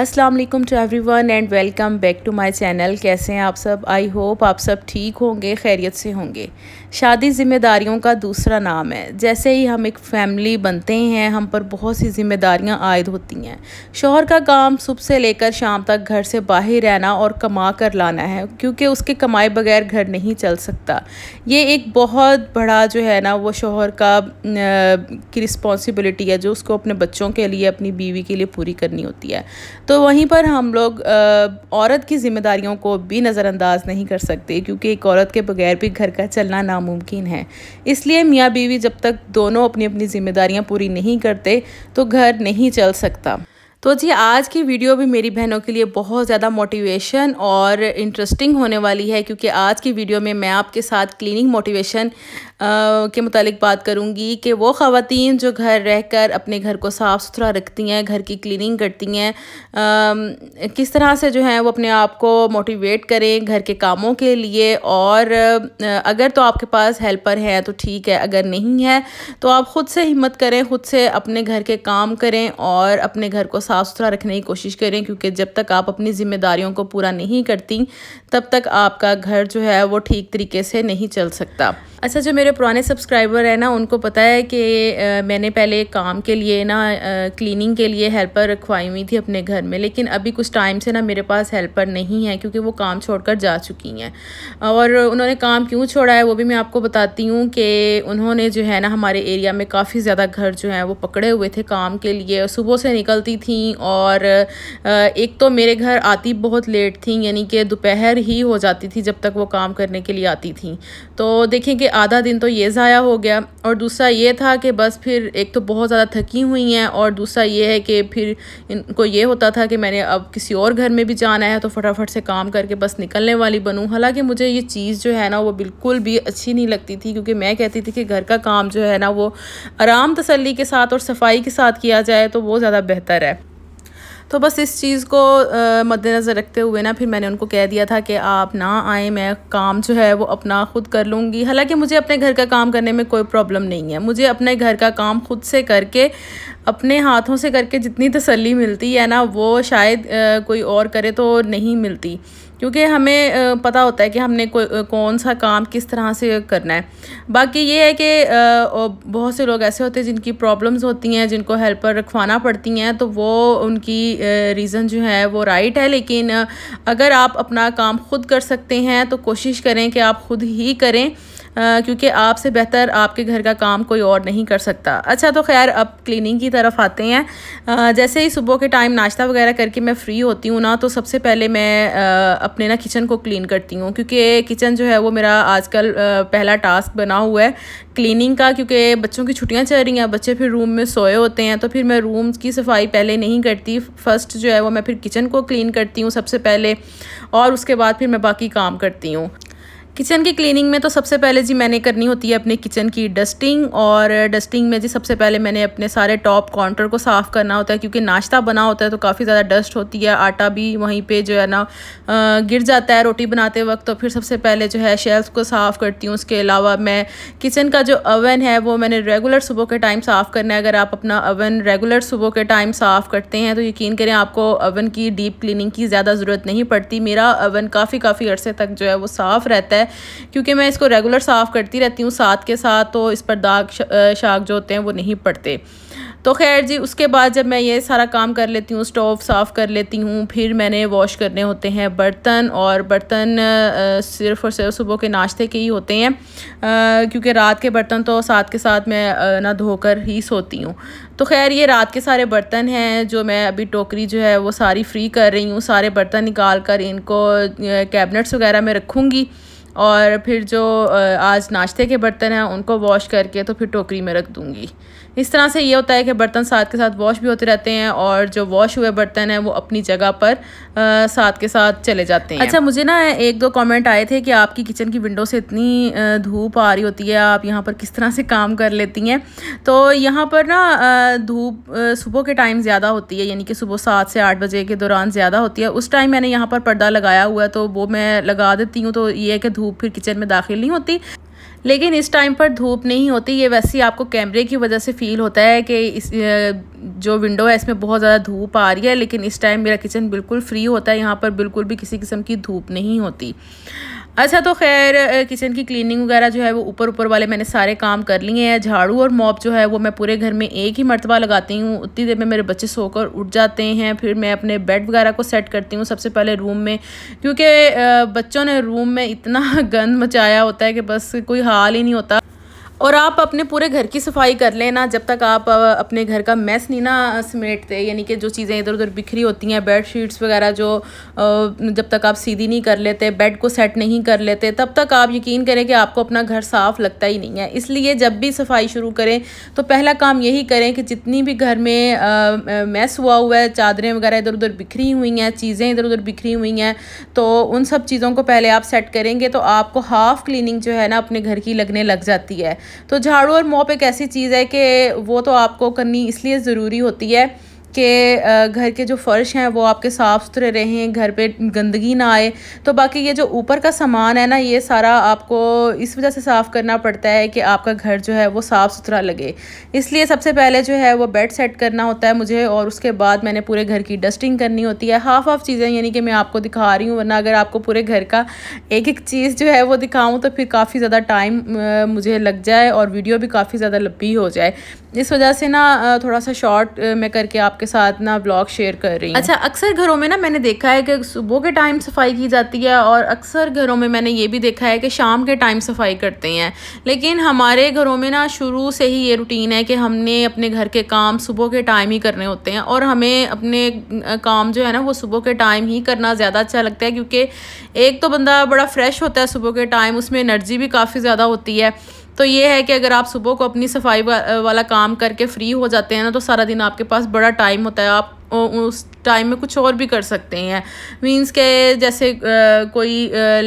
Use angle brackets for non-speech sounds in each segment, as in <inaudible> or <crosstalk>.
Aslam to everyone and welcome back to my channel कैसे हैं आप सब आई होप आप सब ठीक होंगे खैरियत से होंगे शादी ज़िम्मेदारियों का दूसरा नाम है जैसे ही हम एक फैमिली बनते हैं हम पर बहुत सी जिम्मेदारियां आयद होती हैं शोहर का काम सुबह से लेकर शाम तक घर से बाहर रहना और कमा कर लाना है क्योंकि उसके कमाए बगैर घर नहीं चल सकता ये एक बहुत बड़ा जो है ना वो शोहर का की रिस्पॉन्सिबिलिटी है जो उसको अपने बच्चों के लिए अपनी बीवी के लिए पूरी करनी होती है तो वहीं पर हम लोग औरत की जिम्मेदारियों को भी नज़रअंदाज नहीं कर सकते क्योंकि एक औरत के बगैर भी घर का चलना नामुमकिन है इसलिए मियाँ बीवी जब तक दोनों अपनी अपनी जिम्मेदारियाँ पूरी नहीं करते तो घर नहीं चल सकता तो जी आज की वीडियो भी मेरी बहनों के लिए बहुत ज़्यादा मोटिवेशन और इंटरेस्टिंग होने वाली है क्योंकि आज की वीडियो में मैं आपके साथ क्लीनिंग मोटिवेशन के मुतालिक बात करूँगी कि वो ख़वातीन जो घर रहकर अपने घर को साफ़ सुथरा रखती हैं घर की क्लिनिंग करती हैं किस तरह से जो है वो अपने आप को मोटिवेट करें घर के कामों के लिए और अगर तो आपके पास हेल्पर हैं तो ठीक है अगर नहीं है तो आप ख़ुद से हिम्मत करें ख़ुद से अपने घर के काम करें और अपने घर को साफ़ सुथरा रखने की कोशिश करें क्योंकि जब तक आप अपनी ज़िम्मेदारियों को पूरा नहीं करती तब तक आपका घर जो है वो ठीक तरीके से नहीं चल सकता अच्छा जो मेरे पुराने सब्सक्राइबर हैं ना उनको पता है कि मैंने पहले काम के लिए ना क्लीनिंग के लिए हेल्पर रखवाई हुई थी अपने घर में लेकिन अभी कुछ टाइम से ना मेरे पास हेल्पर नहीं है क्योंकि वो काम छोड़कर जा चुकी हैं और उन्होंने काम क्यों छोड़ा है वो भी मैं आपको बताती हूँ कि उन्होंने जो है ना हमारे एरिया में काफ़ी ज़्यादा घर जो हैं वो पकड़े हुए थे काम के लिए सुबह से निकलती थी और एक तो मेरे घर आती बहुत लेट थी यानी कि दोपहर ही हो जाती थी जब तक वो काम करने के लिए आती थी तो देखें कि आधा दिन तो ये ज़ाया हो गया और दूसरा ये था कि बस फिर एक तो बहुत ज़्यादा थकी हुई हैं और दूसरा ये है कि फिर इनको ये होता था कि मैंने अब किसी और घर में भी जाना है तो फटाफट से काम करके बस निकलने वाली बनूँ हालांकि मुझे ये चीज़ जो है ना वो बिल्कुल भी अच्छी नहीं लगती थी क्योंकि मैं कहती थी कि घर का काम जो है ना वो आराम तसली के साथ और सफाई के साथ किया जाए तो वो ज़्यादा बेहतर है तो बस इस चीज़ को मद्देनज़र रखते हुए ना फिर मैंने उनको कह दिया था कि आप ना आए मैं काम जो है वो अपना ख़ुद कर लूँगी हालांकि मुझे अपने घर का काम करने में कोई प्रॉब्लम नहीं है मुझे अपने घर का काम ख़ुद से करके अपने हाथों से करके जितनी तसल्ली मिलती है ना वो शायद आ, कोई और करे तो नहीं मिलती क्योंकि हमें पता होता है कि हमने कौन सा काम किस तरह से करना है बाकी ये है कि बहुत से लोग ऐसे होते हैं जिनकी प्रॉब्लम्स होती हैं जिनको हेल्पर रखवाना पड़ती हैं तो वो उनकी रीज़न जो है वो राइट है लेकिन अगर आप अपना काम खुद कर सकते हैं तो कोशिश करें कि आप खुद ही करें क्योंकि आपसे बेहतर आपके घर का काम कोई और नहीं कर सकता अच्छा तो खैर अब क्लीनिंग की तरफ आते हैं आ, जैसे ही सुबह के टाइम नाश्ता वगैरह करके मैं फ़्री होती हूँ ना तो सबसे पहले मैं आ, अपने ना किचन को क्लीन करती हूँ क्योंकि किचन जो है वो मेरा आजकल पहला टास्क बना हुआ है क्लीनिंग का क्योंकि बच्चों की छुट्टियाँ चल रही हैं बच्चे फिर रूम में सोए होते हैं तो फिर मैं रूम की सफाई पहले नहीं करती फ़र्स्ट जो है वो मैं फिर किचन को क्लीन करती हूँ सबसे पहले और उसके बाद फिर मैं बाकी काम करती हूँ किचन की क्लीनिंग में तो सबसे पहले जी मैंने करनी होती है अपने किचन की डस्टिंग और डस्टिंग में जी सबसे पहले मैंने अपने सारे टॉप काउंटर को साफ़ करना होता है क्योंकि नाश्ता बना होता है तो काफ़ी ज़्यादा डस्ट होती है आटा भी वहीं पे जो है ना गिर जाता है रोटी बनाते वक्त तो फिर सबसे पहले जो है शेल्फ को साफ़ करती हूँ उसके अलावा मैं किचन का जो अवन है वो मैंने रेगुलर सुबह के टाइम साफ़ करना है अगर आप अपना अवन रेगुलर सुबह के टाइम साफ़ करते हैं तो यकीन करें आपको अवन की डीप क्लिनिंग की ज़्यादा ज़रूरत नहीं पड़ती मेरा अवन काफ़ी काफ़ी अर्से तक जो है वो साफ़ रहता है है क्योंकि मैं इसको रेगुलर साफ़ करती रहती हूँ साथ के साथ तो इस पर दाग शाग जो होते हैं वो नहीं पड़ते तो खैर जी उसके बाद जब मैं ये सारा काम कर लेती हूँ स्टोव साफ़ कर लेती हूँ फिर मैंने वॉश करने होते हैं बर्तन और बर्तन सिर्फ और सिर्फ सुबह के नाश्ते के ही होते हैं क्योंकि रात के बर्तन तो साथ के साथ मैं ना धोकर ही सोती हूँ तो खैर ये रात के सारे बर्तन हैं जो मैं अभी टोकरी जो है वो सारी फ्री कर रही हूँ सारे बर्तन निकाल कर इनको कैबिनेट्स वगैरह में रखूँगी और फिर जो आज नाश्ते के बर्तन हैं उनको वॉश करके तो फिर टोकरी में रख दूँगी इस तरह से ये होता है कि बर्तन साथ के साथ वॉश भी होते रहते हैं और जो वॉश हुए बर्तन हैं वो अपनी जगह पर आ, साथ के साथ चले जाते हैं अच्छा मुझे ना एक दो कमेंट आए थे कि आपकी किचन की विंडो से इतनी धूप आ रही होती है आप यहाँ पर किस तरह से काम कर लेती हैं तो यहाँ पर ना धूप सुबह के टाइम ज़्यादा होती है यानी कि सुबह सात से आठ बजे के दौरान ज़्यादा होती है उस टाइम मैंने यहाँ पर पर्दा लगाया हुआ है तो वो मैं लगा देती हूँ तो ये है कि धूप फिर किचन में दाखिल नहीं होती लेकिन इस टाइम पर धूप नहीं होती ये वैसे ही आपको कैमरे की वजह से फ़ील होता है कि इस जो विंडो है इसमें बहुत ज़्यादा धूप आ रही है लेकिन इस टाइम मेरा किचन बिल्कुल फ्री होता है यहाँ पर बिल्कुल भी किसी किस्म की धूप नहीं होती अच्छा तो खैर किचन की क्लीनिंग वगैरह जो है वो ऊपर ऊपर वाले मैंने सारे काम कर लिए हैं झाड़ू और मॉप जो है वो मैं पूरे घर में एक ही मरतबा लगाती हूँ उतनी देर में मेरे बच्चे सोकर उठ जाते हैं फिर मैं अपने बेड वगैरह को सेट करती हूँ सबसे पहले रूम में क्योंकि बच्चों ने रूम में इतना <laughs> गंद मचाया होता है कि बस कोई हाल ही नहीं होता और आप अपने पूरे घर की सफाई कर लेना जब तक आप अपने घर का मैस नहीं ना समेटते यानी कि जो चीज़ें इधर उधर बिखरी होती हैं बेड शीट्स वगैरह जो जब तक आप सीधी नहीं कर लेते बेड को सेट नहीं कर लेते तब तक आप यकीन करें कि आपको अपना घर साफ़ लगता ही नहीं है इसलिए जब भी सफाई शुरू करें तो पहला काम यही करें कि जितनी भी घर में मैस हुआ हुआ है चादरें वगैरह इधर उधर बिखरी हुई हैं चीज़ें इधर उधर बिखरी हुई हैं तो उन सब चीज़ों को पहले आप सेट करेंगे तो आपको हाफ़ क्लिनिंग जो है ना अपने घर की लगने लग जाती है तो झाड़ू और मोप एक ऐसी चीज़ है कि वो तो आपको करनी इसलिए ज़रूरी होती है कि घर के जो फ़र्श हैं वो आपके साफ़ सुथरे रहें घर पे गंदगी ना आए तो बाकी ये जो ऊपर का सामान है ना ये सारा आपको इस वजह से साफ़ करना पड़ता है कि आपका घर जो है वो साफ़ सुथरा लगे इसलिए सबसे पहले जो है वो बेड सेट करना होता है मुझे और उसके बाद मैंने पूरे घर की डस्टिंग करनी होती है हाफ़ हाफ़ चीज़ें यानी कि मैं आपको दिखा रही हूँ वरना अगर आपको पूरे घर का एक एक चीज़ जो है वो दिखाऊँ तो फिर काफ़ी ज़्यादा टाइम मुझे लग जाए और वीडियो भी काफ़ी ज़्यादा लंबी हो जाए इस वजह से ना थोड़ा सा शॉर्ट मैं करके आपके आपके साथ ना ब्लॉग शेयर कर रही हूँ अच्छा अक्सर घरों में ना मैंने देखा है कि सुबह के टाइम सफाई की जाती है और अक्सर घरों में मैंने ये भी देखा है कि शाम के टाइम सफाई करते हैं लेकिन हमारे घरों में ना शुरू से ही ये रूटीन है कि हमने अपने घर के काम सुबह के टाइम ही करने होते हैं और हमें अपने काम जो है ना वो सुबह के टाइम ही करना ज़्यादा अच्छा लगता है क्योंकि एक तो बंदा बड़ा फ्रेश होता है सुबह के टाइम उसमें एनर्जी भी काफ़ी ज़्यादा होती है तो ये है कि अगर आप सुबह को अपनी सफाई वाला काम करके फ़्री हो जाते हैं ना तो सारा दिन आपके पास बड़ा टाइम होता है आप उस टाइम में कुछ और भी कर सकते हैं मींस के जैसे आ, कोई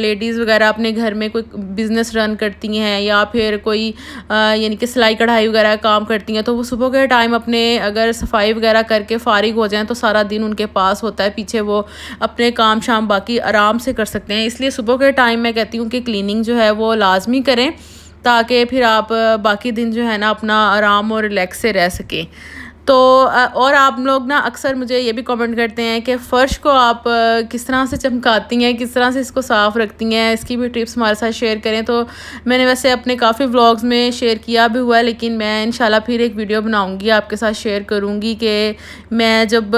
लेडीज़ वगैरह अपने घर में कोई बिज़नेस रन करती हैं या फिर कोई यानी कि सिलाई कढ़ाई वगैरह काम करती हैं तो वो सुबह के टाइम अपने अगर सफाई वगैरह करके फारिग हो जाएं तो सारा दिन उनके पास होता है पीछे वो अपने काम शाम बाकी आराम से कर सकते हैं इसलिए सुबह के टाइम मैं कहती हूँ कि क्लिनिंग जो है वो लाजमी करें ताकि फिर आप बाकी दिन जो है ना अपना आराम और रिलैक्स से रह सकें तो और आप लोग ना अक्सर मुझे ये भी कमेंट करते हैं कि फ़र्श को आप किस तरह से चमकाती हैं किस तरह से इसको साफ़ रखती हैं इसकी भी टिप्स हमारे साथ शेयर करें तो मैंने वैसे अपने काफ़ी व्लॉग्स में शेयर किया भी हुआ है लेकिन मैं इन फिर एक वीडियो बनाऊँगी आपके साथ शेयर करूँगी कि मैं जब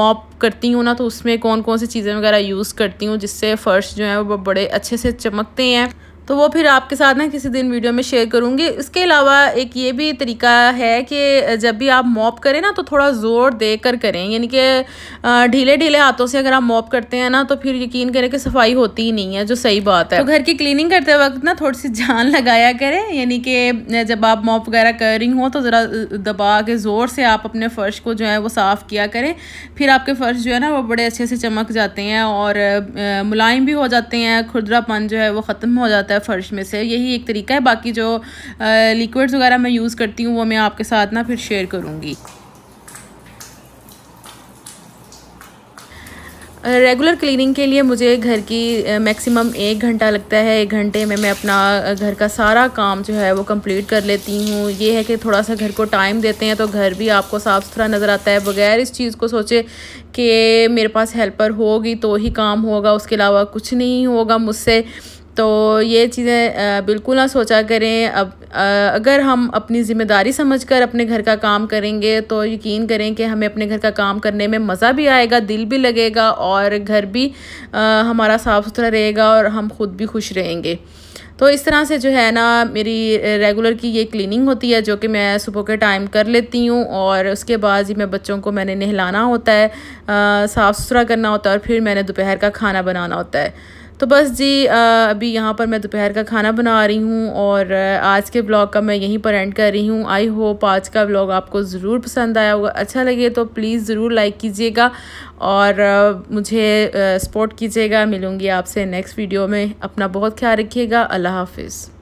मॉप करती हूँ ना तो उसमें कौन कौन सी चीज़ें वगैरह यूज़ करती हूँ जिससे फ़र्श जो है वो बड़े अच्छे से चमकते हैं तो वो फिर आपके साथ ना किसी दिन वीडियो में शेयर करूँगी इसके अलावा एक ये भी तरीका है कि जब भी आप मॉप करें ना तो थोड़ा ज़ोर दे कर करें यानी कि ढीले ढीले हाथों से अगर आप मॉप करते हैं ना तो फिर यकीन करें कि सफाई होती ही नहीं है जो सही बात है तो घर की क्लीनिंग करते वक्त ना थोड़ी सी जान <laughs> लगाया करें यानी कि जब आप मॉप वगैरह कर रही हों तो ज़रा दबा के ज़ोर से आप अपने फ़र्श को जो है वो साफ़ किया करें फिर आपके फ़र्श जो है ना वो बड़े अच्छे से चमक जाते हैं और मुलायम भी हो जाते हैं खुदरापन जो है वो ख़त्म हो जाता है है फ़र्श में से यही एक तरीका है बाकी जो लिक्विड्स वगैरह मैं यूज़ करती हूँ वो मैं आपके साथ ना फिर शेयर करूँगी रेगुलर क्लीनिंग के लिए मुझे घर की मैक्सिमम एक घंटा लगता है एक घंटे में मैं अपना घर का सारा काम जो है वो कंप्लीट कर लेती हूँ ये है कि थोड़ा सा घर को टाइम देते हैं तो घर भी आपको साफ़ सुथरा नज़र आता है बगैर इस चीज़ को सोचे कि मेरे पास हेल्पर होगी तो ही काम होगा उसके अलावा कुछ नहीं होगा मुझसे तो ये चीज़ें बिल्कुल ना सोचा करें अब अगर हम अपनी ज़िम्मेदारी समझकर अपने घर का काम करेंगे तो यकीन करें कि हमें अपने घर का काम करने में मज़ा भी आएगा दिल भी लगेगा और घर भी हमारा साफ़ सुथरा रहेगा और हम खुद भी खुश रहेंगे तो इस तरह से जो है ना मेरी रेगुलर की ये क्लीनिंग होती है जो कि मैं सुबह के टाइम कर लेती हूँ और उसके बाद ही मैं बच्चों को मैंने नहलाना होता है साफ़ सुथरा करना होता है और फिर मैंने दोपहर का खाना बनाना होता है तो बस जी अभी यहाँ पर मैं दोपहर का खाना बना रही हूँ और आज के ब्लॉग का मैं यहीं पर एंड कर रही हूँ आई होप आज का ब्लॉग आपको ज़रूर पसंद आया होगा अच्छा लगे तो प्लीज़ ज़रूर लाइक कीजिएगा और मुझे सपोर्ट कीजिएगा मिलूँगी आपसे नेक्स्ट वीडियो में अपना बहुत ख्याल रखिएगा अल्लाह हाफिज़